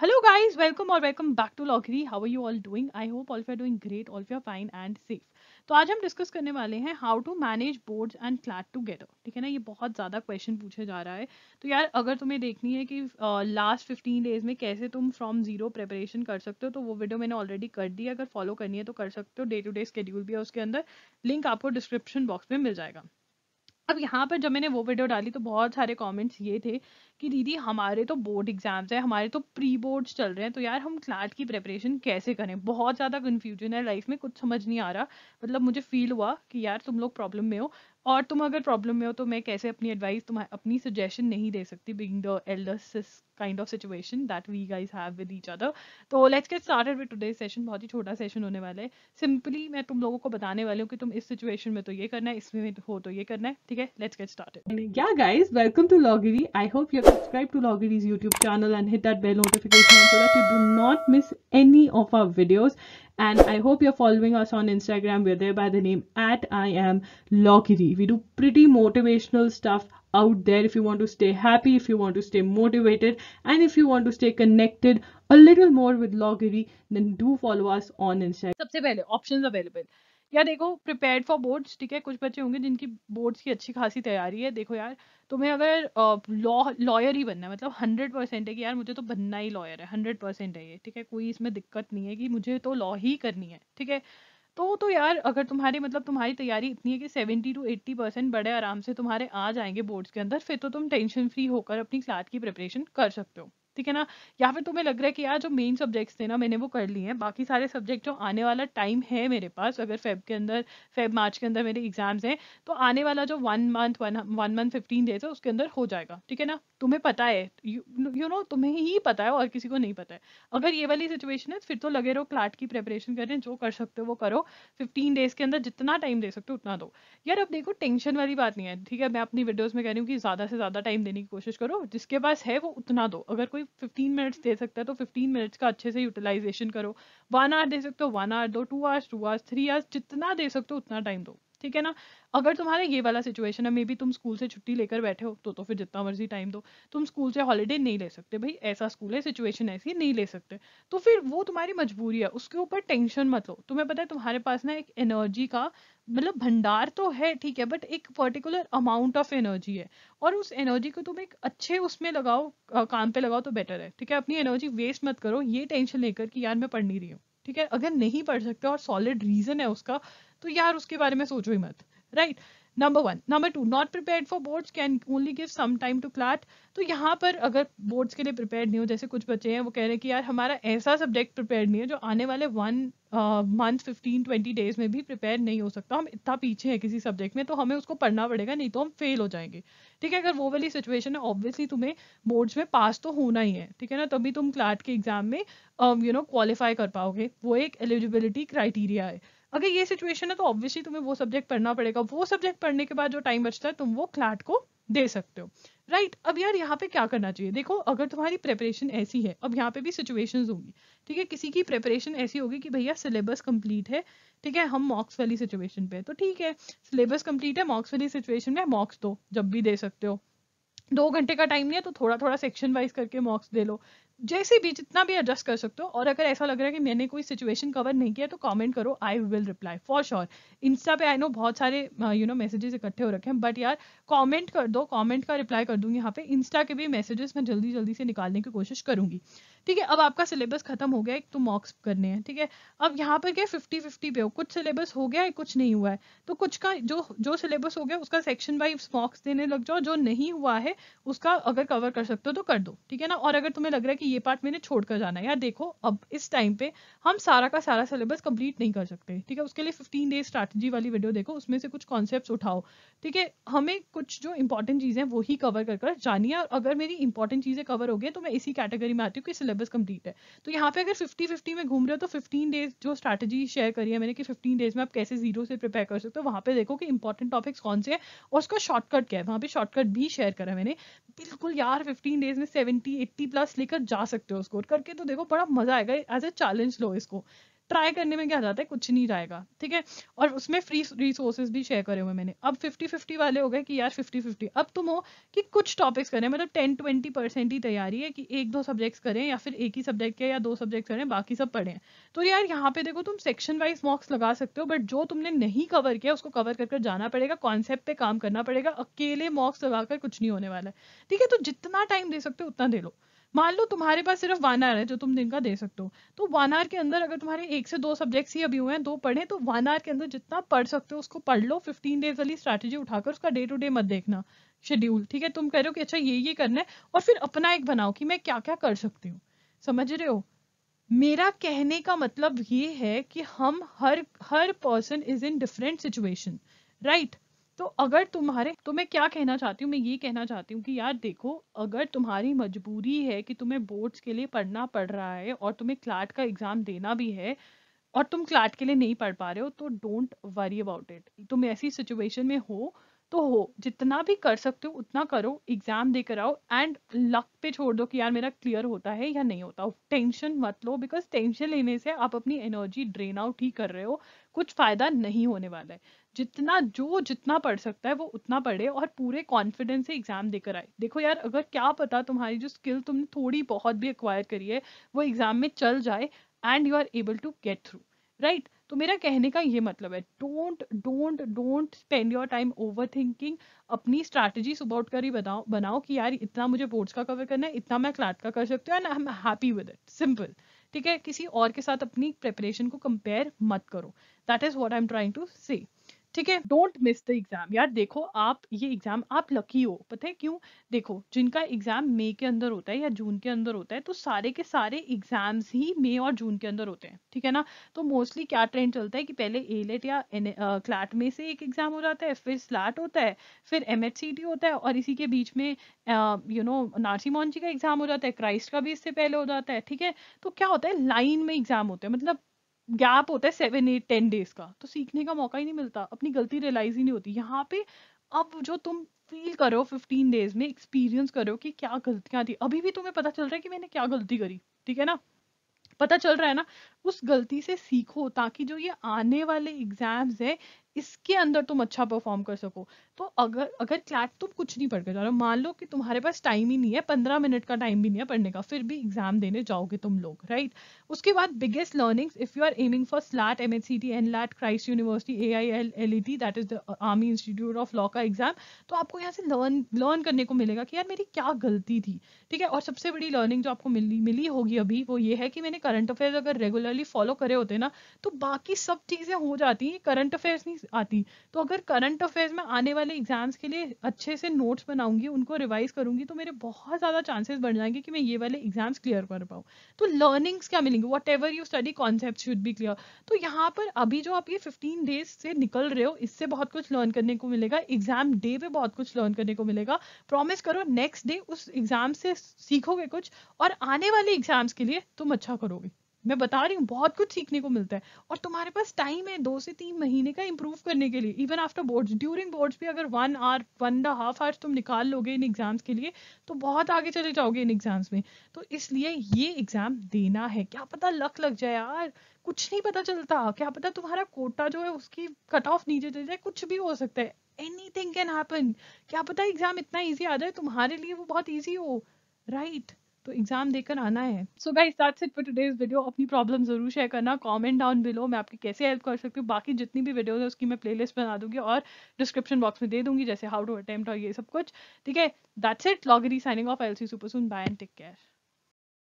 hello guys welcome or welcome back to loggery how are you all doing i hope all of you are doing great all of you are fine and safe तो आज हम discuss करने वाले हैं how to manage boards and CLAT together ठीक है ना ये बहुत ज़्यादा क्वेश्चन पूछा जा रहा है तो यार अगर तुम्हें देखनी है कि लास्ट फिफ्टीन डेज में कैसे तुम फ्रॉम जीरो प्रेपरेशन कर सकते हो तो वो वीडियो मैंने ऑलरेडी कर दी अगर फॉलो करनी है तो कर सकते हो डे टू डे स्केड्यूल भी है उसके अंदर लिंक आपको डिस्क्रिप्शन बॉक्स में मिल जाएगा अब यहाँ पर जब मैंने वो वीडियो डाली तो बहुत सारे कमेंट्स ये थे कि दीदी हमारे तो बोर्ड एग्जाम्स हैं हमारे तो प्री बोर्ड्स चल रहे हैं तो यार हम क्लाट की प्रेपरेशन कैसे करें बहुत ज़्यादा कन्फ्यूजन है लाइफ में कुछ समझ नहीं आ रहा मतलब मुझे फील हुआ कि यार तुम लोग प्रॉब्लम में हो और तुम अगर प्रॉब्लम में हो तो मैं कैसे अपनी एडवाइस तुम अपनी सजेशन नहीं दे सकती being the elders kind of situation that we guys have with each other तो let's get started with today session बहुत ही छोटा सेशन होने वाला है सिंपली मैं तुम लोगों को बताने वाली हूँ कि तुम इस सिचुएशन में तो ये करना है इसमें हो तो ये करना है ठीक है let's get started yeah guys welcome to Loggery I hope you subscribe to Loggery's YouTube channel and hit that bell notification so that you do not miss any of our videos. And I hope you're following us on Instagram. We're there by the name at I am Loggery. We do pretty motivational stuff out there if you want to stay happy, if you want to stay motivated, and if you want to stay connected a little more with Loggery, then do follow us on Instagram. सबसे पहले options available. या देखो prepare for boards ठीक है कुछ बच्चे होंगे जिनकी बोर्ड्स की अच्छी खासी तैयारी है देखो यार तुम्हें अगर लॉ लॉयर ही बनना है मतलब हंड्रेड परसेंट है कि यार मुझे तो बनना ही लॉयर है हंड्रेड परसेंट है ये ठीक है कोई इसमें दिक्कत नहीं है कि मुझे तो लॉ ही करनी है ठीक है तो तो यार अगर तुम्हारी मतलब तुम्हारी तैयारी इतनी है कि सेवेंटी टू एट्टी परसेंट बड़े आराम से तुम्हारे आ जाएंगे बोर्ड्स के अंदर फिर तो तुम टेंशन फ्री होकर अपनी क्लास की प्रिपरेशन कर सकते हो ठीक है ना या फिर तुम्हें लग रहा है कि यार जो मेन सब्जेक्ट्स थे ना मैंने वो कर लिए हैं बाकी सारे सब्जेक्ट जो आने वाला टाइम है मेरे पास अगर फेब के अंदर फेब मार्च के अंदर मेरे एग्जाम्स हैं तो आने वाला जो one month one month fifteen days है उसके अंदर हो जाएगा ठीक है ना तुम्हें पता है यू नो know, तुम्हें ही पता है और किसी को नहीं पता है अगर ये वाली सिचुएशन है फिर तो लगे रहो क्लाट की प्रेपरेशन कर जो कर सकते हो वो करो फिफ्टीन डेज के अंदर जितना टाइम दे सकते हो उतना दो यार अब देखो टेंशन वाली बात नहीं है ठीक है मैं अपनी वीडियोज़ में कह रही हूँ कि ज़्यादा से ज़्यादा टाइम देने की कोशिश करो जिसके पास है वो उतना दो अगर कोई 15 मिनट्स दे सकता है तो 15 मिनट्स का अच्छे से यूटिलाइजेशन करो वन आवर दे सकते हो वन आवर दो two hours two hours three hours जितना दे सकते हो उतना टाइम दो ठीक है ना अगर तुम्हारे ये वाला सिचुएशन है मे बी तुम स्कूल से छुट्टी लेकर बैठे हो तो तो फिर जितना मर्जी टाइम दो तुम स्कूल से हॉलीडे नहीं ले सकते भाई ऐसा स्कूल है सिचुएशन ऐसी नहीं ले सकते तो फिर वो तुम्हारी मजबूरी है उसके ऊपर टेंशन मत लो तुम्हें पता है तुम्हारे पास ना एक एनर्जी का मतलब भंडार तो है ठीक है बट एक पर्टिकुलर अमाउंट ऑफ एनर्जी है और उस एनर्जी को तुम एक अच्छे उसमें लगाओ काम पे लगाओ तो बेटर है ठीक है अपनी एनर्जी वेस्ट मत करो ये टेंशन लेकर कि यार मैं पढ़ नहीं रही हूँ ठीक है अगर नहीं पढ़ सकते और सॉलिड रीज़न है उसका तो यार उसके बारे में सोचो ही मत right number one number two not prepare for boards can only give some time to CLAT तो यहाँ पर अगर बोर्ड्स के लिए प्रिपेयर नहीं हो जैसे कुछ बच्चे हैं वो कह रहे हैं कि यार हमारा ऐसा सब्जेक्ट प्रिपेयर नहीं है जो आने वाले one month fifteen twenty days में भी प्रिपेयर नहीं हो सकता हम इतना पीछे हैं किसी सब्जेक्ट में तो हमें उसको पढ़ना पड़ेगा नहीं तो हम फेल हो जाएंगे ठीक है अगर वो वाली सिचुएशन है ऑब्वियसली तुम्हें बोर्ड्स में पास तो होना ही है ठीक है ना तभी तुम क्लाट के एग्जाम में यू नो क्वालिफाई कर पाओगे वो एक एलिजिबिलिटी क्राइटेरिया है अगर ये सिचुएशन है तो ऑब्वियसली तुम्हें वो सब्जेक्ट पढ़ना पड़ेगा वो सब्जेक्ट पढ़ने के बाद जो टाइम बचता है तुम वो क्लाट को दे सकते हो राइट right, अब यार यहाँ पे क्या करना चाहिए देखो अगर तुम्हारी प्रेपरेशन ऐसी है अब यहाँ पे भी सिचुएशन होंगी ठीक है किसी की प्रेपरेशन ऐसी होगी कि भैया सिलेबस कंप्लीट है ठीक है हम मॉक्स वाली सिचुएशन पे तो ठीक है सिलेबस कंप्लीट है मॉक्स वाली सिचुएशन में मॉक्स दो जब भी दे सकते हो दो घंटे का टाइम नहीं है तो थोड़ा थोड़ा सेक्शन वाइज करके मॉक्स दे लो जैसे भी जितना भी एडजस्ट कर सकते हो और अगर ऐसा लग रहा है कि मैंने कोई सिचुएशन कवर नहीं किया तो कमेंट करो I will reply for sure insta पे आई नो बहुत सारे यू नो मैसेजेस इकट्ठे हो रखे हैं बट यार कमेंट कर दो कमेंट का रिप्लाई कर दूंगी यहाँ पे इंस्टा के भी मैसेजेस मैं जल्दी जल्दी से निकालने की कोशिश करूंगी ठीक है अब आपका सिलेबस खत्म हो गया एक तो मॉक्स करने हैं ठीक है अब यहाँ पर क्या फिफ्टी फिफ्टी पे हो कुछ सिलेबस हो गया है कुछ नहीं हुआ है तो कुछ का जो जो सिलेबस हो गया उसका सेक्शन वाइज मॉक्स देने लग जाओ जो नहीं हुआ है उसका अगर कवर कर सकते हो तो कर दो ठीक है ना और अगर तुम्हें लग रहा है कि ये पार्ट मैंने छोड़कर जाना है यार देखो अब इस टाइम पे हम सारा का सारा सिलेबस कंप्लीट नहीं कर सकते ठीक है उसके लिए 15 डेज स्ट्रैटेजी वाली वीडियो देखो उसमें से कुछ कॉन्सेप्ट्स उठाओ ठीक है हमें कुछ जो इंपॉर्टेंट चीज़ें वो ही कवर कर कर जानी है और अगर मेरी इंपॉर्टेंट चीज़ें कवर हो गई तो मैं इसी कैटेगरी में आती हूँ कि सिलेबस कंप्लीट है तो यहाँ पे अगर फिफ्टी फिफ्टी में घूम रहे हो तो फिफ्टीन डेज जो स्ट्रैटेजी शेयर करी है मैंने कि फिफ्टीन डेज में आप कैसे जीरो से प्रिपेयर कर सकते हो वहाँ पे देखो कि इंपॉर्टेंट टॉपिक्स कौन से है और उसका शॉर्टकट क्या है वहाँ पे शॉर्टकट भी शेयर करा मैंने बिल्कुल यार 15 डेज में 70 80 प्लस लेकर जा सकते हो स्कोर करके तो देखो बड़ा मजा आएगा एज ए चैलेंज लो इसको ट्राई करने में क्या जाता है कुछ नहीं जाएगा ठीक है और उसमें फ्री रिसोर्सेज भी शेयर करे हुए मैंने अब फिफ्टी फिफ्टी वाले हो गए कि यार फिफ्टी फिफ्टी अब तुम हो कि कुछ टॉपिक्स करें मतलब टेन ट्वेंटी परसेंट ही तैयारी है कि एक दो सब्जेक्ट्स करें या फिर एक ही सब्जेक्ट के या दो सब्जेक्ट्स करें बाकी सब पढ़ें तो यार यहाँ पे देखो तुम सेक्शन वाइज मॉक्स लगा सकते हो बट जो तुमने नहीं कवर किया उसको कवर कर कर जाना पड़ेगा कॉन्सेप्ट पे काम करना पड़ेगा अकेले मॉक्स लगाकर कुछ नहीं होने वाला है ठीक है तो जितना टाइम दे सकते हो उतना दे लो मान लो तुम्हारे पास सिर्फ वन आर है जो तुम दिन का दे सकते हो तो वन आर के अंदर अगर तुम्हारे एक से दो सब्जेक्ट्स ही अभी हुए हैं दो पढ़े तो वन आर के अंदर जितना पढ़ सकते हो उसको पढ़ लो फिफ्टीन डेज वाली स्ट्रैटेजी उठाकर उसका डे टू डे मत देखना शेड्यूल ठीक है तुम कह रहे हो कि अच्छा ये ये करना है और फिर अपना एक बनाओ कि मैं क्या क्या कर सकती हूँ समझ रहे हो मेरा कहने का मतलब ये है कि हम हर हर person is in different situation right right? तो अगर तुम्हारे तो मैं क्या कहना चाहती हूँ मैं ये कहना चाहती हूँ कि यार देखो अगर तुम्हारी मजबूरी है कि तुम्हें बोर्ड्स के लिए पढ़ना पड़ रहा है और तुम्हें क्लाट का एग्ज़ाम देना भी है और तुम क्लाट के लिए नहीं पढ़ पा रहे हो तो डोंट वरी अबाउट इट तुम ऐसी सिचुएशन में हो तो हो जितना भी कर सकते हो उतना करो एग्जाम देकर आओ एंड लक पे छोड़ दो कि यार मेरा क्लियर होता है या नहीं होता टेंशन मत लो बिकॉज टेंशन लेने से आप अपनी एनर्जी ड्रेन आउट ही कर रहे हो कुछ फायदा नहीं होने वाला है जितना जो जितना पढ़ सकता है वो उतना पढ़े और पूरे कॉन्फिडेंस से एग्जाम देकर आए देखो यार अगर क्या पता तुम्हारी जो स्किल तुमने थोड़ी बहुत भी एक्वायर करी है वो एग्जाम में चल जाए and you are able to get through right तो मेरा कहने का ये मतलब है don't don't don't spend your time overthinking अपनी स्ट्रैटेजीज अबाउट कर ही बनाओ बनाओ कि यार इतना मुझे बोर्ड्स का कवर करना है इतना मैं क्लाट का कर सकती हूँ and I am happy with it simple ठीक है किसी और के साथ अपनी प्रेपरेशन को कंपेयर मत करो that is what I am trying to say ठीक है डोंट मिस द एग्जाम यार देखो आप ये एग्जाम आप लकी हो पता है क्यों देखो जिनका एग्जाम मई के अंदर होता है या जून के अंदर होता है तो सारे के सारे एग्जाम्स ही मई और जून के अंदर होते हैं ठीक है ना तो मोस्टली क्या ट्रेंड चलता है कि पहले एलेट e या क्लाट में से एक एग्जाम हो जाता है फिर स्लाट होता है फिर एम होता है और इसी के बीच में यू नो नारसी मोहन का एग्जाम हो जाता है क्राइस्ट का भी इससे पहले हो जाता है ठीक है तो क्या होता है लाइन में एग्जाम होते हैं मतलब गैप होता है सेवन एट टेन डेज का तो सीखने का मौका ही नहीं मिलता अपनी गलती रियलाइज ही नहीं होती यहाँ पे अब जो तुम फील करो फिफ्टीन डेज में एक्सपीरियंस करो कि क्या गलतियां थी अभी भी तुम्हें पता चल रहा है कि मैंने क्या गलती करी ठीक है ना पता चल रहा है ना उस गलती से सीखो ताकि जो ये आने वाले एग्जाम्स है इसके अंदर तुम अच्छा परफॉर्म कर सको तो अगर अगर क्लैट तुम कुछ नहीं पढ़ के जा रहे हो मान लो कि तुम्हारे पास टाइम ही नहीं है पंद्रह मिनट का टाइम भी नहीं है पढ़ने का फिर भी एग्जाम देने जाओगे तुम लोग राइट उसके बाद biggest learnings if you are aiming for SLAT M H C T N LAT Christ University A I L L E T that is the Army Institute of Law का exam तो आपको यहाँ से learn learn करने को मिलेगा कि यार मेरी क्या गलती थी ठीक है और सबसे बड़ी लर्निंग जो आपको मिली मिली होगी अभी वो ये है कि मैंने करंट अफेयर अगर रेगुलर रेगुलरली फॉलो करे होते ना तो बाकी सब चीज़ें हो जाती हैं करंट अफेयर्स नहीं आती तो अगर करंट अफेयर्स में आने वाले एग्जाम्स के लिए अच्छे से नोट्स बनाऊंगी उनको रिवाइज करूंगी तो मेरे बहुत ज़्यादा चांसेस बढ़ जाएंगे कि मैं ये वाले एग्जाम्स क्लियर कर पाऊँ तो लर्निंग्स क्या मिलेंगे what you study concept should be clear तो यहाँ पर अभी जो आप ये फिफ्टीन डेज से निकल रहे हो इससे बहुत कुछ लर्न करने को मिलेगा एग्जाम डे पे बहुत कुछ लर्न करने को मिलेगा प्रॉमिस करो नेक्स्ट डे उस एग्जाम से सीखोगे कुछ और आने वाले एग्जाम्स के लिए तुम अच्छा करोगे मैं बता रही हूँ बहुत कुछ सीखने को मिलता है और तुम्हारे पास टाइम है दो से तीन महीने का इम्प्रूव करने के लिए even after boards during boards भी अगर one hour one and half hours तुम निकाल लोगे इन एग्जाम्स के लिए तो बहुत आगे चले जाओगे इन एग्जाम्स में तो इसलिए ये एग्जाम देना है क्या पता लक लग जाए यार कुछ नहीं पता चलता क्या पता तुम्हारा कोटा जो है उसकी कट ऑफ नीचे चले जाए कुछ भी हो सकता है एनी थिंग कैन हैपन क्या पता एग्जाम इतना ईजी आ जाए तुम्हारे लिए वो बहुत ईजी हो राइट right? तो एग्जाम देकर आना है so guys that's it for today's video अपनी प्रॉब्लम जरूर शेयर करना कमेंट डाउन बिलो मैं आपकी कैसे हेल्प कर सकती हूँ बाकी जितनी भी वीडियोज है उसकी मैं प्लेलिस्ट बना दूंगी और डिस्क्रिप्शन बॉक्स में दे दूंगी जैसे हाउ टू अटेम्प्ट और ये सब कुछ ठीक है that's it Loggery signing off L C super soon bye and take care